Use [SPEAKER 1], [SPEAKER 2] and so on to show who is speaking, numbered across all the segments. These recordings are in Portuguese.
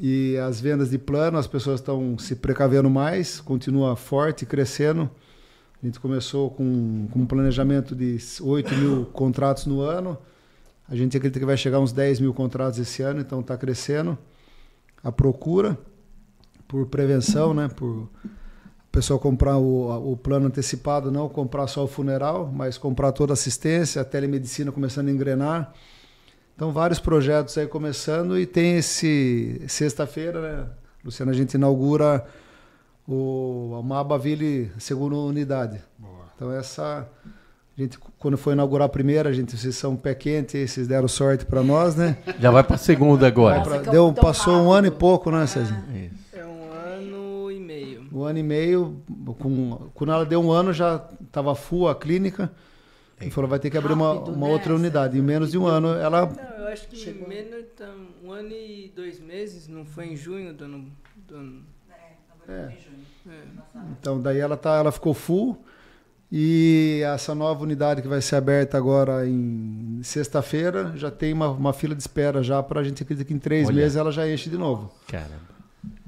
[SPEAKER 1] E as vendas de plano, as pessoas estão se precavendo mais, continua forte, crescendo. A gente começou com, com um planejamento de 8 mil contratos no ano. A gente acredita que vai chegar uns 10 mil contratos esse ano, então está crescendo. A procura por prevenção, né? por a pessoa comprar o, o plano antecipado, não comprar só o funeral, mas comprar toda a assistência, a telemedicina começando a engrenar. Então, vários projetos aí começando e tem esse sexta-feira, né? Luciano, a gente inaugura o Mabaville segunda unidade. Boa. Então, essa a gente, quando foi inaugurar a primeira, a gente, vocês são pé quente, vocês deram sorte para nós, né? Já vai para a segunda agora. pra, deu, passou um ano e pouco, né, Cezinha? É. é um ano e meio. Um ano e meio. Com, quando ela deu um ano, já estava full a clínica. E falou, vai ter que abrir Rápido, uma, uma né? outra unidade. Em menos de um ano, ela eu acho que Chegou... menos então, tá um ano e dois meses, não foi em junho do ano. Do ano. É, é. Junho, é. Então, daí ela, tá, ela ficou full. E essa nova unidade que vai ser aberta agora em sexta-feira já tem uma, uma, fila de espera já para a gente ter que em três Olha. meses ela já enche de novo. Caramba.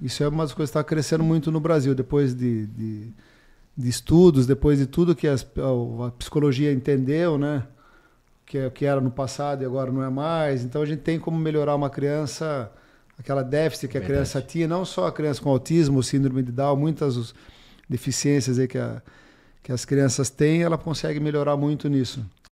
[SPEAKER 1] Isso é uma das coisas que está crescendo muito no Brasil depois de, de, de, estudos, depois de tudo que as, a psicologia entendeu, né? que, que era no passado e agora não é mais. Então a gente tem como melhorar uma criança, aquela déficit que a Verdade. criança tinha, não só a criança com autismo, síndrome de Down, muitas deficiências aí que, a, que as crianças têm, ela consegue melhorar muito nisso.